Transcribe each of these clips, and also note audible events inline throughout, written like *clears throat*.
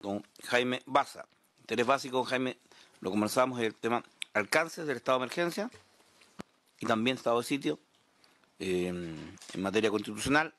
con Jaime Baza. Interés básico, Jaime, lo conversamos, el tema alcances del estado de emergencia y también estado de sitio eh, en materia constitucional.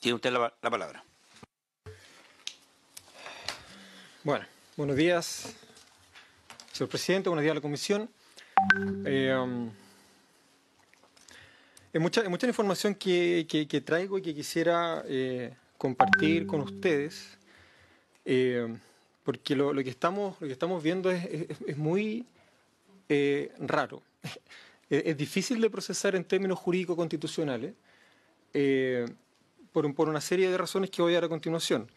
Tiene usted la, palabra. Bueno, buenos días, señor presidente, buenos días a la comisión. Eh, um, es mucha, mucha información que, traigo y que quisiera eh, compartir con ustedes. Eh, porque lo, que estamos, lo que estamos viendo es, muy eh, raro. *laughs* es, difícil de procesar en términos jurídico-constitucionales eh, por, una serie de razones que voy a dar a continuación.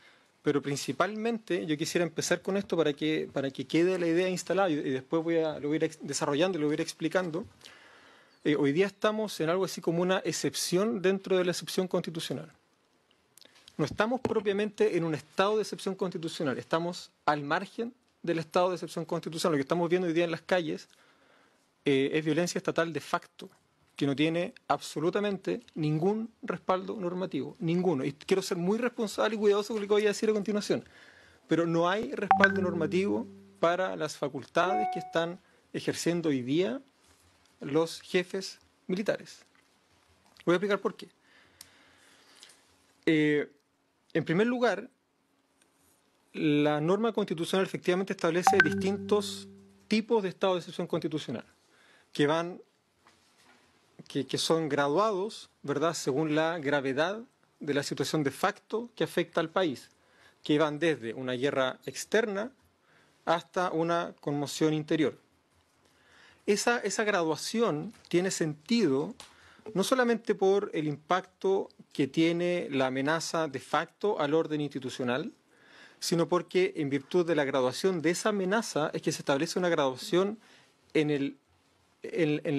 Pero principalmente yo quisiera empezar con esto para que, para que quede la idea instalada y, después voy a, lo voy a ir desarrollando y lo voy a ir explicando. hoy día estamos en algo así como una excepción dentro de la excepción constitucional no estamos propiamente en un estado de excepción constitucional, estamos al margen del estado de excepción constitucional. Lo que estamos viendo hoy día en las calles eh, es violencia estatal de facto, que no tiene absolutamente ningún respaldo normativo, ninguno. Y quiero ser muy responsable y cuidadoso con lo que voy a decir a continuación, pero no hay respaldo normativo para las facultades que están ejerciendo hoy día los jefes militares. Voy a explicar por qué. Eh, en primer lugar, la norma constitucional efectivamente establece distintos tipos de estado de excepción constitucional que van que, son graduados, ¿verdad?, según la gravedad de la situación de facto que afecta al país, que van desde una guerra externa hasta una conmoción interior. Esa, esa graduación tiene sentido no solamente por el impacto que tiene la amenaza de facto al orden institucional, sino porque en virtud de la graduación de esa amenaza es que se establece una graduación en,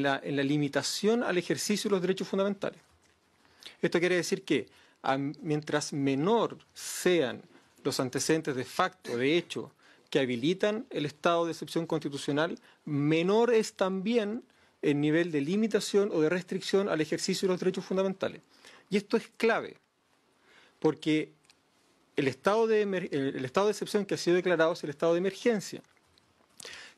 la, limitación al ejercicio de los derechos fundamentales. Esto quiere decir que mientras menor sean los antecedentes de facto, de hecho, que habilitan el estado de excepción constitucional, menor es también el nivel de limitación o de restricción al ejercicio de los derechos fundamentales. Y esto es clave, porque el estado de, el estado de excepción que ha sido declarado es el estado de emergencia,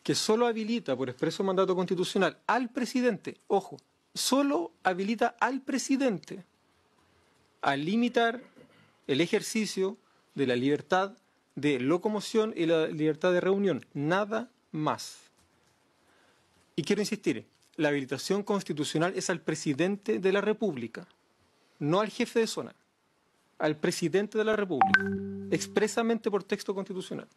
que solo habilita por expreso mandato constitucional al presidente, ojo, solo habilita al presidente a limitar el ejercicio de la libertad de locomoción y la libertad de reunión, nada más. Y quiero insistir, la habilitación constitucional es al presidente de la República, no al jefe de zona, al presidente de la República, expresamente por texto constitucional.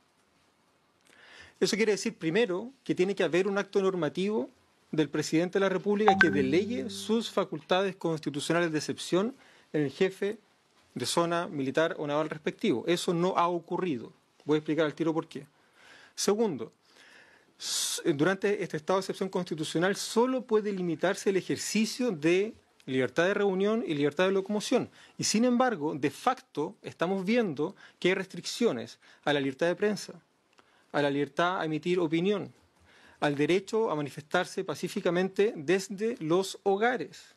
Eso quiere decir, primero, que tiene que haber un acto normativo del presidente de la República que deleye sus facultades constitucionales de excepción en el jefe de zona militar o naval respectivo. Eso no ha ocurrido. Voy a explicar al tiro por qué. Segundo, durante este estado de excepción constitucional solo puede limitarse el ejercicio de libertad de reunión y libertad de locomoción. Y sin embargo, de facto, estamos viendo que hay restricciones a la libertad de prensa, a la libertad a emitir opinión, al derecho a manifestarse pacíficamente desde los hogares.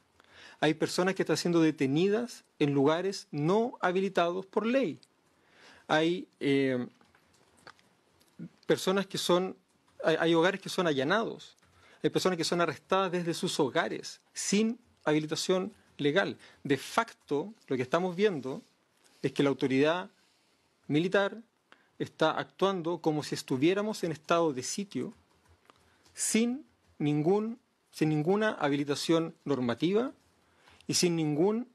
Hay personas que están siendo detenidas en lugares no habilitados por ley. Hay eh, personas que son hay, hogares que son allanados, hay personas que son arrestadas desde sus hogares sin habilitación legal. De facto, lo que estamos viendo es que la autoridad militar está actuando como si estuviéramos en estado de sitio sin, ningún, sin ninguna habilitación normativa y sin ningún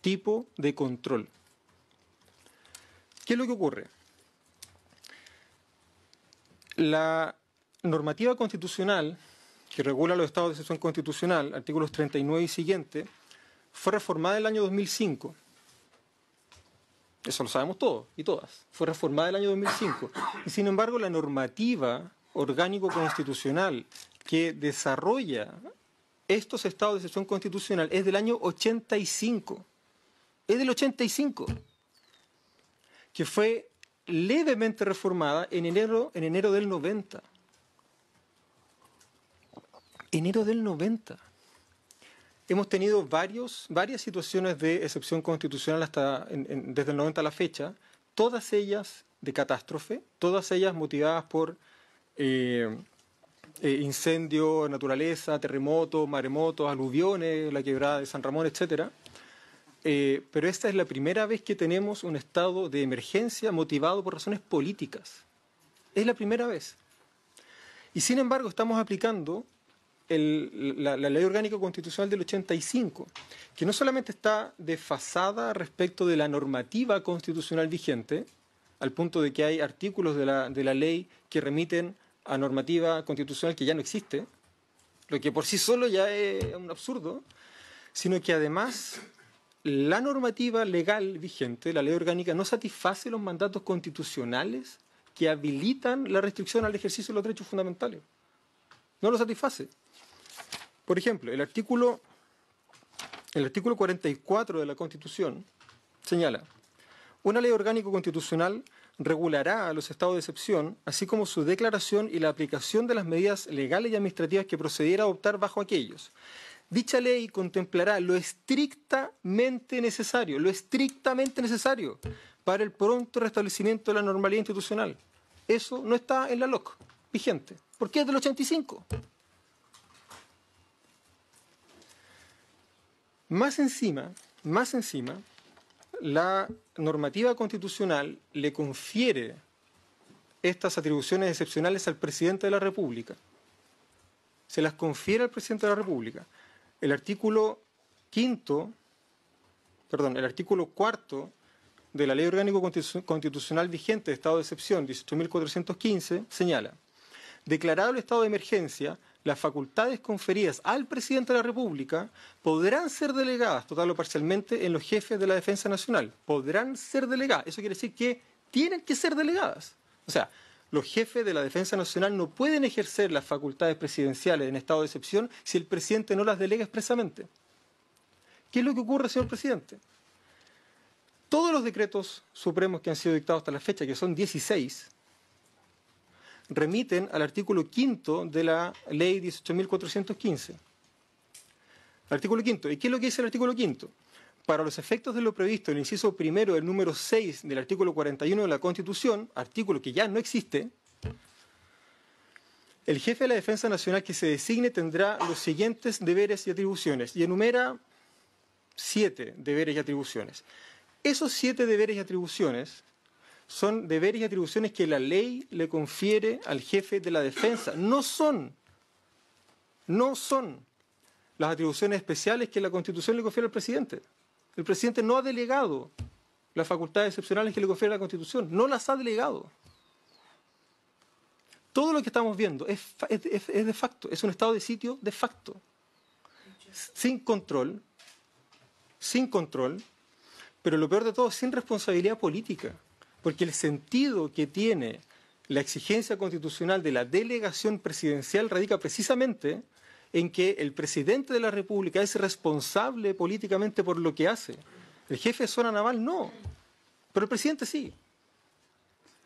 tipo de control. ¿Qué es lo que ocurre? La normativa constitucional que regula los estados de excepción constitucional, artículos 39 y siguiente, fue reformada el año 2005. Eso lo sabemos todos y todas. Fue reformada el año 2005. Y sin embargo, la normativa orgánico-constitucional que desarrolla estos estados de excepción constitucional es del año 85. Es del 85. Que fue levemente reformada en enero, en enero del 90 enero del 90. Hemos tenido varios, varias situaciones de excepción constitucional hasta desde el 90 a la fecha, todas ellas de catástrofe, todas ellas motivadas por eh, eh, incendio, naturaleza, terremotos, maremotos, aluviones, la quebrada de San Ramón, etc. Eh, pero esta es la primera vez que tenemos un estado de emergencia motivado por razones políticas. Es la primera vez. Y sin embargo estamos aplicando la, la, ley orgánica constitucional del 85, que no solamente está desfasada respecto de la normativa constitucional vigente, al punto de que hay artículos de la, de la ley que remiten a normativa constitucional que ya no existe, lo que por sí solo ya es un absurdo, sino que además la normativa legal vigente, la ley orgánica, no satisface los mandatos constitucionales que habilitan la restricción al ejercicio de los derechos fundamentales. No lo satisface. Por ejemplo, el artículo, el artículo 44 de la Constitución señala, una ley orgánico constitucional regulará a los estados de excepción, así como su declaración y la aplicación de las medidas legales y administrativas que procediera a adoptar bajo aquellos. Dicha ley contemplará lo estrictamente necesario, lo estrictamente necesario para el pronto restablecimiento de la normalidad institucional. Eso no está en la LOC vigente, porque es del 85. Más encima, más encima, la normativa constitucional le confiere estas atribuciones excepcionales al presidente de la República. Se las confiere al presidente de la República. El artículo quinto, el artículo cuarto de la Ley Orgánico Constitucional vigente de Estado de Excepción 18.415 señala, declarado el estado de emergencia, las facultades conferidas al presidente de la República podrán ser delegadas total o parcialmente en los jefes de la Defensa Nacional. Podrán ser delegadas. Eso quiere decir que tienen que ser delegadas. O sea, los jefes de la Defensa Nacional no pueden ejercer las facultades presidenciales en estado de excepción si el presidente no las delega expresamente. ¿Qué es lo que ocurre, señor presidente? Todos los decretos supremos que han sido dictados hasta la fecha, que son 16, remiten al artículo quinto de la ley 18.415. Artículo quinto. ¿Y qué es lo que dice el artículo quinto? Para los efectos de lo previsto en el inciso primero del número 6 del artículo 41 de la Constitución, artículo que ya no existe, el jefe de la Defensa Nacional que se designe tendrá los siguientes deberes y atribuciones, y enumera siete deberes y atribuciones. Esos siete deberes y atribuciones son deberes y atribuciones que la ley le confiere al jefe de la defensa. No son, no son las atribuciones especiales que la Constitución le confiere al presidente. El presidente no ha delegado las facultades excepcionales que le confiere la Constitución, no las ha delegado. Todo lo que estamos viendo es de facto, es un estado de sitio de facto, sin control, sin control, pero lo peor de todo, sin responsabilidad política porque el sentido que tiene la exigencia constitucional de la delegación presidencial radica precisamente en que el presidente de la República es responsable políticamente por lo que hace. El jefe de zona naval no, pero el presidente sí.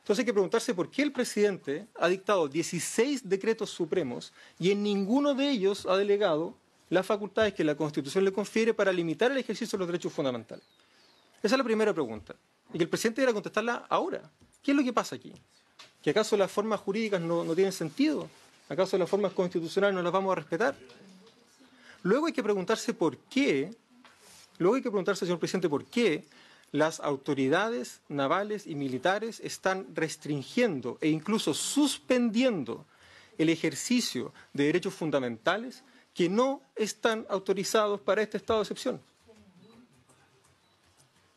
Entonces hay que preguntarse por qué el presidente ha dictado 16 decretos supremos y en ninguno de ellos ha delegado las facultades que la Constitución le confiere para limitar el ejercicio de los derechos fundamentales. Esa es la primera pregunta y que el presidente debería contestarla ahora. ¿Qué es lo que pasa aquí? ¿Que acaso las formas jurídicas no, no tienen sentido? ¿Acaso las formas constitucionales no las vamos a respetar? Luego hay que preguntarse por qué, luego hay que preguntarse, señor presidente, por qué las autoridades navales y militares están restringiendo e incluso suspendiendo el ejercicio de derechos fundamentales que no están autorizados para este estado de excepción.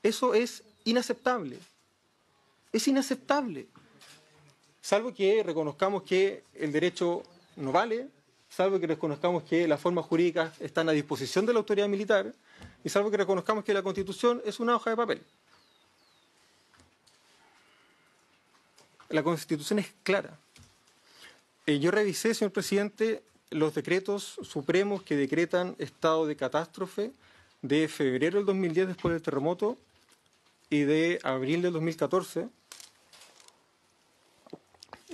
Eso es inaceptable. Es inaceptable. Salvo que reconozcamos que el derecho no vale, salvo que reconozcamos que las formas jurídicas están a disposición de la autoridad militar y salvo que reconozcamos que la Constitución es una hoja de papel. La Constitución es clara. Eh, yo revisé, señor presidente, los decretos supremos que decretan estado de catástrofe de febrero del 2010 después del terremoto y de abril del 2014,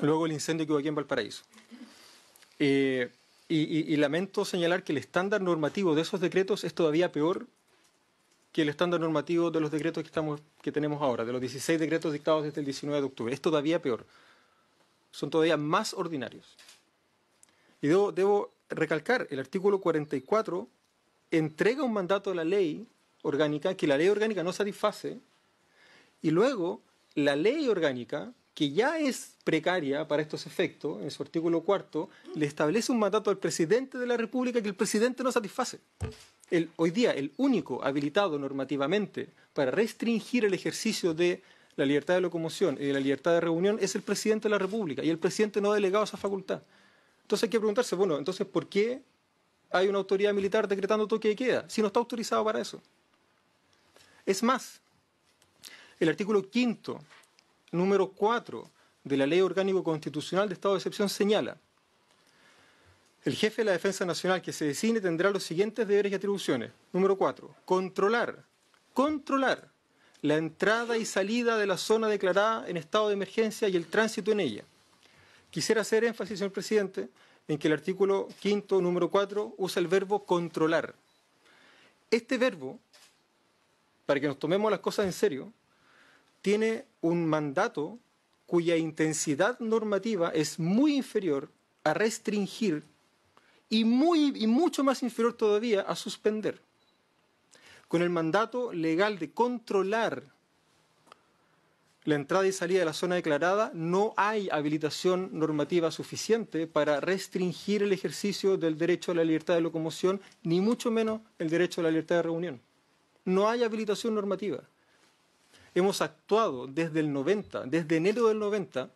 luego el incendio que hubo aquí en Valparaíso. Eh, y, lamento señalar que el estándar normativo de esos decretos es todavía peor que el estándar normativo de los decretos que, estamos, que tenemos ahora, de los 16 decretos dictados desde el 19 de octubre. Es todavía peor. Son todavía más ordinarios. Y debo, debo recalcar, el artículo 44 entrega un mandato a la ley orgánica que la ley orgánica no satisface y luego, la ley orgánica, que ya es precaria para estos efectos, en su artículo cuarto, le establece un mandato al presidente de la República que el presidente no satisface. hoy día, el único habilitado normativamente para restringir el ejercicio de la libertad de locomoción y de la libertad de reunión es el presidente de la República, y el presidente no ha delegado esa facultad. Entonces hay que preguntarse, bueno, entonces, ¿por qué hay una autoridad militar decretando toque de queda si no está autorizado para eso? Es más, el artículo quinto, número 4 de la Ley Orgánico Constitucional de Estado de Excepción señala, el jefe de la Defensa Nacional que se designe tendrá los siguientes deberes y atribuciones. Número 4, controlar, controlar la entrada y salida de la zona declarada en estado de emergencia y el tránsito en ella. Quisiera hacer énfasis, señor presidente, en que el artículo quinto, número 4, usa el verbo controlar. Este verbo, para que nos tomemos las cosas en serio, tiene un mandato cuya intensidad normativa es muy inferior a restringir y, muy, y mucho más inferior todavía a suspender. Con el mandato legal de controlar la entrada y salida de la zona declarada, no hay habilitación normativa suficiente para restringir el ejercicio del derecho a la libertad de locomoción, ni mucho menos el derecho a la libertad de reunión. No hay habilitación normativa hemos actuado desde el 90, desde enero del 90,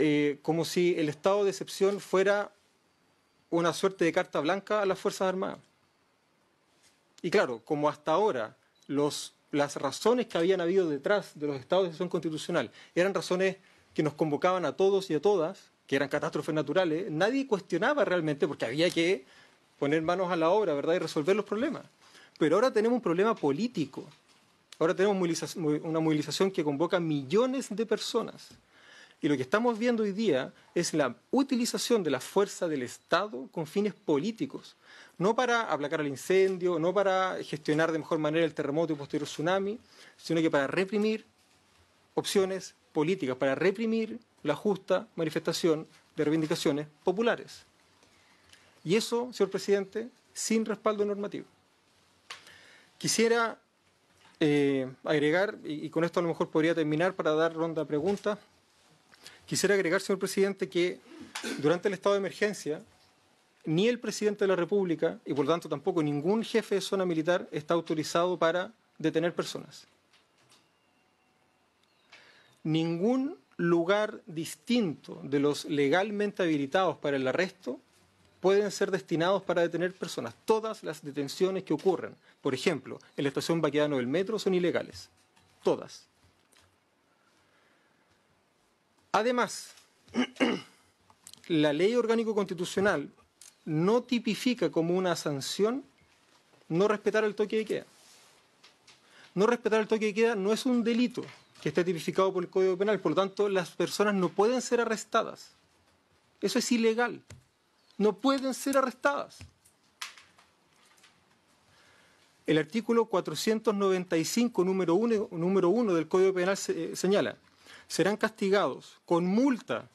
eh, como si el estado de excepción fuera una suerte de carta blanca a las Fuerzas Armadas. Y claro, como hasta ahora las razones que habían habido detrás de los estados de excepción constitucional eran razones que nos convocaban a todos y a todas, que eran catástrofes naturales, nadie cuestionaba realmente porque había que poner manos a la obra, ¿verdad? Y resolver los problemas. Pero ahora tenemos un problema político Ahora tenemos una movilización que convoca millones de personas. Y lo que estamos viendo hoy día es la utilización de la fuerza del Estado con fines políticos, no para aplacar el incendio, no para gestionar de mejor manera el terremoto y posterior tsunami, sino que para reprimir opciones políticas, para reprimir la justa manifestación de reivindicaciones populares. Y eso, señor presidente, sin respaldo normativo. Quisiera eh, agregar, y, con esto a lo mejor podría terminar para dar ronda de preguntas, quisiera agregar, señor presidente, que durante el estado de emergencia, ni el presidente de la República, y por lo tanto tampoco ningún jefe de zona militar, está autorizado para detener personas. Ningún lugar distinto de los legalmente habilitados para el arresto pueden ser destinados para detener personas. Todas las detenciones que ocurran, por ejemplo, en la estación Baquedano del metro, son ilegales. Todas. Además, *clears throat* la ley orgánico constitucional no tipifica como una sanción no respetar el toque de queda. No respetar el toque de queda no es un delito que esté tipificado por el Código Penal, por lo tanto las personas no pueden ser arrestadas. Eso es ilegal no pueden ser arrestadas. El artículo 495, número 1, número del Código Penal eh, señala, serán castigados con multa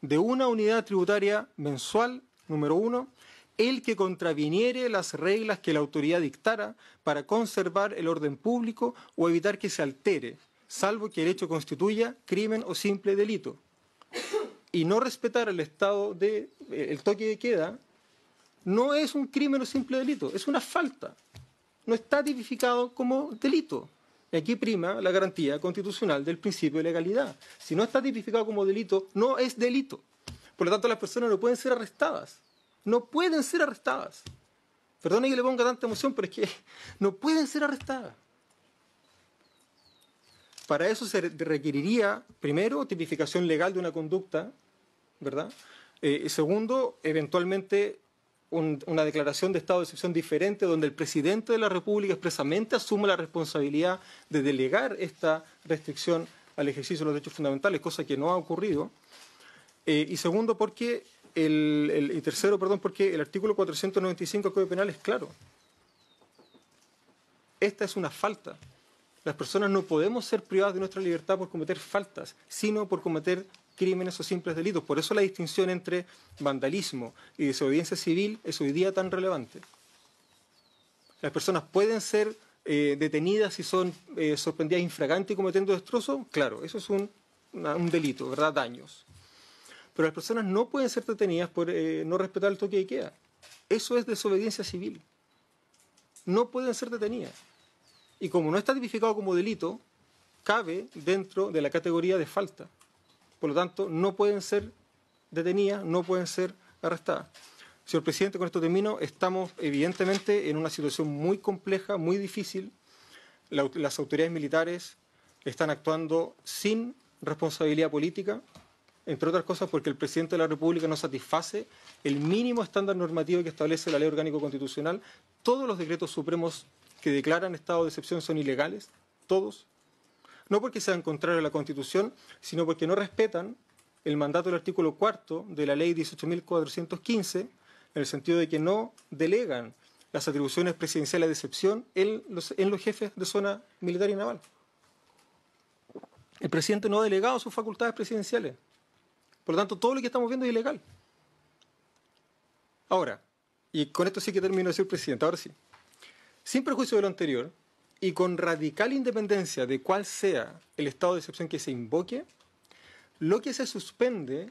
de una unidad tributaria mensual, número 1, el que contraviniere las reglas que la autoridad dictara para conservar el orden público o evitar que se altere, salvo que el hecho constituya crimen o simple delito y no respetar el estado de eh, el toque de queda no es un crimen o simple delito, es una falta. No está tipificado como delito. Y Aquí prima la garantía constitucional del principio de legalidad. Si no está tipificado como delito, no es delito. Por lo tanto, las personas no pueden ser arrestadas. No pueden ser arrestadas. Perdone que le ponga tanta emoción, pero es que *laughs* no pueden ser arrestadas. Para eso se requeriría, primero, tipificación legal de una conducta ¿verdad? Eh, segundo, eventualmente una declaración de estado de excepción diferente donde el presidente de la República expresamente asuma la responsabilidad de delegar esta restricción al ejercicio de los derechos fundamentales, cosa que no ha ocurrido. Eh, y segundo, porque el, tercero, perdón, porque el artículo 495 del Código Penal es claro. Esta es una falta. Las personas no podemos ser privadas de nuestra libertad por cometer faltas, sino por cometer crímenes o simples delitos. Por eso la distinción entre vandalismo y desobediencia civil es hoy día tan relevante. Las personas pueden ser eh, detenidas si son eh, sorprendidas infragantes y cometiendo destrozo, Claro, eso es un, delito, ¿verdad? Daños. Pero las personas no pueden ser detenidas por eh, no respetar el toque de queda. Eso es desobediencia civil. No pueden ser detenidas. Y como no está tipificado como delito, cabe dentro de la categoría de falta. Por lo tanto, no pueden ser detenidas, no pueden ser arrestadas. Señor presidente, con esto termino. Estamos evidentemente en una situación muy compleja, muy difícil. las autoridades militares están actuando sin responsabilidad política, entre otras cosas porque el presidente de la República no satisface el mínimo estándar normativo que establece la ley orgánico constitucional. Todos los decretos supremos que declaran estado de excepción son ilegales, todos, no porque sean contrarios a la Constitución, sino porque no respetan el mandato del artículo cuarto de la ley 18.415, en el sentido de que no delegan las atribuciones presidenciales de excepción en los, jefes de zona militar y naval. El presidente no ha delegado sus facultades presidenciales. Por lo tanto, todo lo que estamos viendo es ilegal. Ahora, y con esto sí que termino de presidente, ahora sí. Sin perjuicio de lo anterior, y con radical independencia de cuál sea el estado de excepción que se invoque, lo que se suspende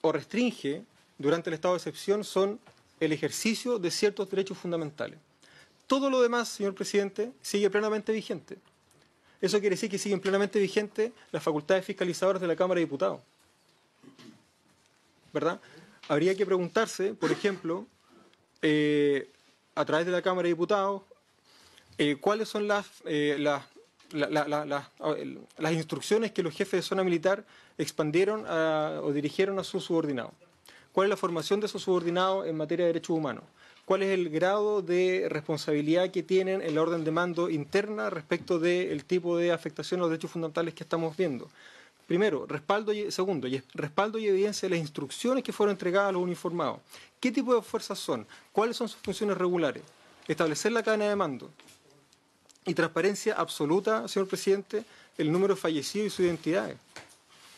o restringe durante el estado de excepción son el ejercicio de ciertos derechos fundamentales. Todo lo demás, señor presidente, sigue plenamente vigente. Eso quiere decir que siguen plenamente vigentes las facultades fiscalizadoras de la Cámara de Diputados. ¿Verdad? Habría que preguntarse, por ejemplo, eh, a través de la Cámara de Diputados, eh, cuáles son las, eh, oh, las, instrucciones que los jefes de zona militar expandieron o dirigieron a sus subordinados. ¿Cuál es la formación de esos subordinados en materia de derechos humanos? ¿Cuál es el grado de responsabilidad que tienen en la orden de mando interna respecto del tipo de afectación a los derechos fundamentales que estamos viendo? Primero, respaldo y, segundo, respaldo y evidencia de las instrucciones que fueron entregadas a los uniformados. ¿Qué tipo de fuerzas son? ¿Cuáles son sus funciones regulares? Establecer la cadena de mando, y transparencia absoluta, señor presidente, el número de fallecidos y su identidad.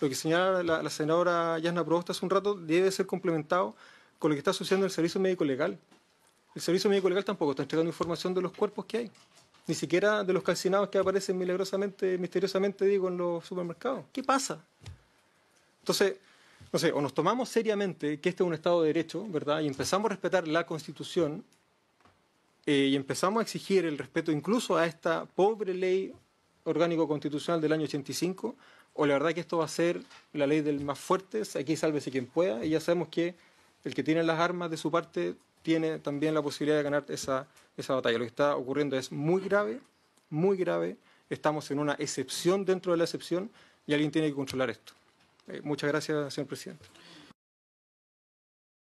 Lo que señala la, senadora Yasna Provost hace un rato debe ser complementado con lo que está sucediendo en el servicio médico legal. El servicio médico legal tampoco está entregando información de los cuerpos que hay, ni siquiera de los calcinados que aparecen milagrosamente, misteriosamente, digo, en los supermercados. ¿Qué pasa? Entonces, no sé, o nos tomamos seriamente que este es un Estado de Derecho, ¿verdad? Y empezamos a respetar la Constitución eh, y empezamos a exigir el respeto incluso a esta pobre ley orgánico constitucional del año 85, o la verdad que esto va a ser la ley del más fuerte, aquí sálvese quien pueda, y ya sabemos que el que tiene las armas de su parte tiene también la posibilidad de ganar esa, esa batalla. Lo que está ocurriendo es muy grave, muy grave, estamos en una excepción dentro de la excepción y alguien tiene que controlar esto. Eh, muchas gracias, señor presidente.